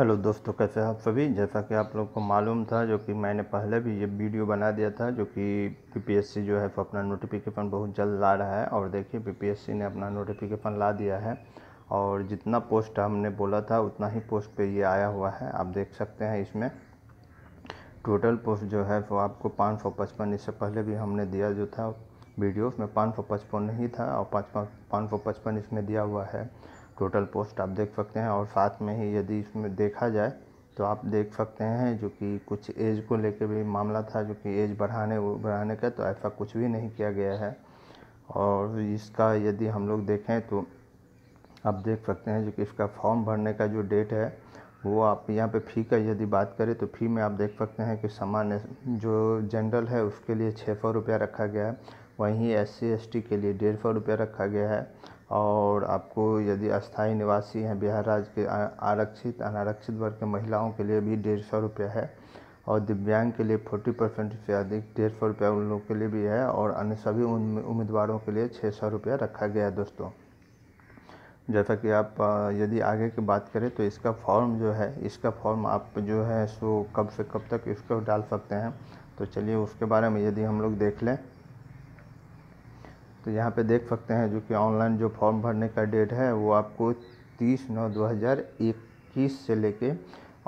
hello दोस्तों कैसे हैं आप सभी जैसा कि आप लोग को मालूम था जो कि मैंने पहले भी ये वीडियो बना दिया था जो कि पीपीएससी जो है अपना नोटिफिकेशन बहुत जल्द ला रहा है और देखिए पीपीएससी ने अपना नोटिफिकेशन ला दिया है और जितना पोस्ट हमने बोला था उतना ही पोस्ट पे ये आया हुआ है आप देख सकते हैं इसमें टोटल पोस्ट जो है वो आपको पाँच सौ पचपन इससे पहले भी हमने दिया जो था वीडियो उसमें पाँच सौ पचपन ही था और पाँच पाँच सौ पचपन इसमें दिया हुआ है टोटल पोस्ट आप देख सकते हैं और साथ में ही यदि इसमें देखा जाए तो आप देख सकते हैं जो कि कुछ एज को लेकर भी मामला था जो कि एज बढ़ाने बढ़ाने का तो ऐसा कुछ भी नहीं किया गया है और इसका यदि हम लोग देखें तो आप देख सकते हैं जो कि इसका फॉर्म भरने का जो डेट है वो आप यहाँ पे फ़ी का यदि बात करें तो फ़ी में आप देख सकते हैं कि सामान्य जो जनरल है उसके लिए छः सौ रुपया रखा गया है वहीं एस सी एस टी के लिए डेढ़ सौ रुपये रखा गया है और आपको यदि अस्थायी निवासी हैं बिहार राज्य के आरक्षित अनारक्षित वर्ग के महिलाओं के लिए भी डेढ़ सौ रुपये है और दिव्यांग के लिए फोर्टी परसेंट से अधिक डेढ़ सौ रुपया उन लोगों के लिए भी है और अन्य सभी उम्मीदवारों के लिए छः सौ रुपया रखा गया है दोस्तों जैसा कि आप यदि आगे की बात करें तो इसका फॉर्म जो है इसका फॉर्म आप जो है सो कब से कब तक इसको डाल सकते हैं तो चलिए उसके बारे में यदि हम लोग देख लें तो यहाँ पे देख सकते हैं जो कि ऑनलाइन जो फॉर्म भरने का डेट है वो आपको तीस नौ दो हज़ार इक्कीस से लेके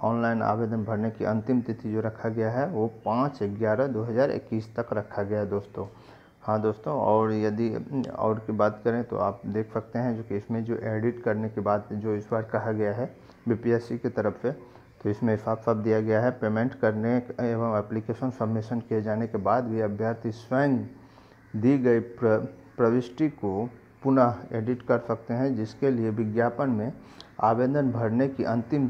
ऑनलाइन आवेदन भरने की अंतिम तिथि जो रखा गया है वो पाँच ग्यारह दो हज़ार इक्कीस तक रखा गया है दोस्तों हाँ दोस्तों और यदि और की बात करें तो आप देख सकते हैं जो कि इसमें जो एडिट करने के बाद जो इस बार कहा गया है बीपीएससी की तरफ से तो इसमें साफ साफ दिया गया है पेमेंट करने एवं एप्लीकेशन सबमिशन किए जाने के बाद भी अभ्यर्थी स्वयं दी गई प्रविष्टि को पुनः एडिट कर सकते हैं जिसके लिए विज्ञापन में आवेदन भरने की अंतिम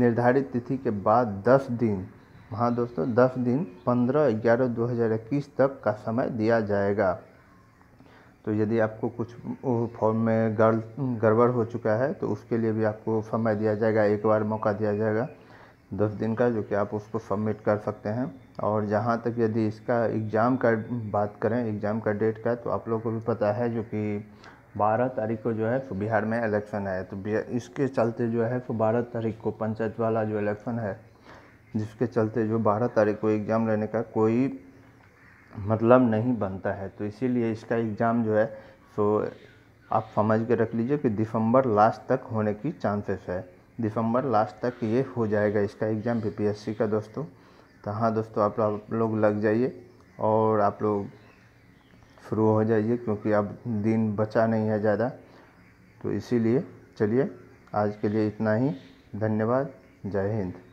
निर्धारित तिथि के बाद 10 दिन हाँ दोस्तों 10 दिन 15 ग्यारह 2021 तक का समय दिया जाएगा तो यदि आपको कुछ फॉर्म में गड़ गड़बड़ हो चुका है तो उसके लिए भी आपको समय दिया जाएगा एक बार मौका दिया जाएगा दस दिन का जो कि आप उसको सबमिट कर सकते हैं और जहाँ तक यदि इसका एग्ज़ाम का बात करें एग्ज़ाम का डेट का तो आप लोगों को भी पता है जो कि बारह तारीख को जो है तो बिहार में इलेक्शन है तो इसके चलते जो है तो बारह तारीख को पंचायत वाला जो इलेक्शन है जिसके चलते जो बारह तारीख को एग्ज़ाम लेने का कोई मतलब नहीं बनता है तो इसीलिए इसका एग्ज़ाम जो है सो तो आप समझ के रख लीजिए कि दिसंबर लास्ट तक होने की चांसेस है दिसंबर लास्ट तक ये हो जाएगा इसका एग्ज़ाम बीपीएससी का दोस्तों तो हाँ दोस्तों आप, आप लोग लग जाइए और आप लोग शुरू हो जाइए क्योंकि अब दिन बचा नहीं है ज़्यादा तो इसीलिए चलिए आज के लिए इतना ही धन्यवाद जय हिंद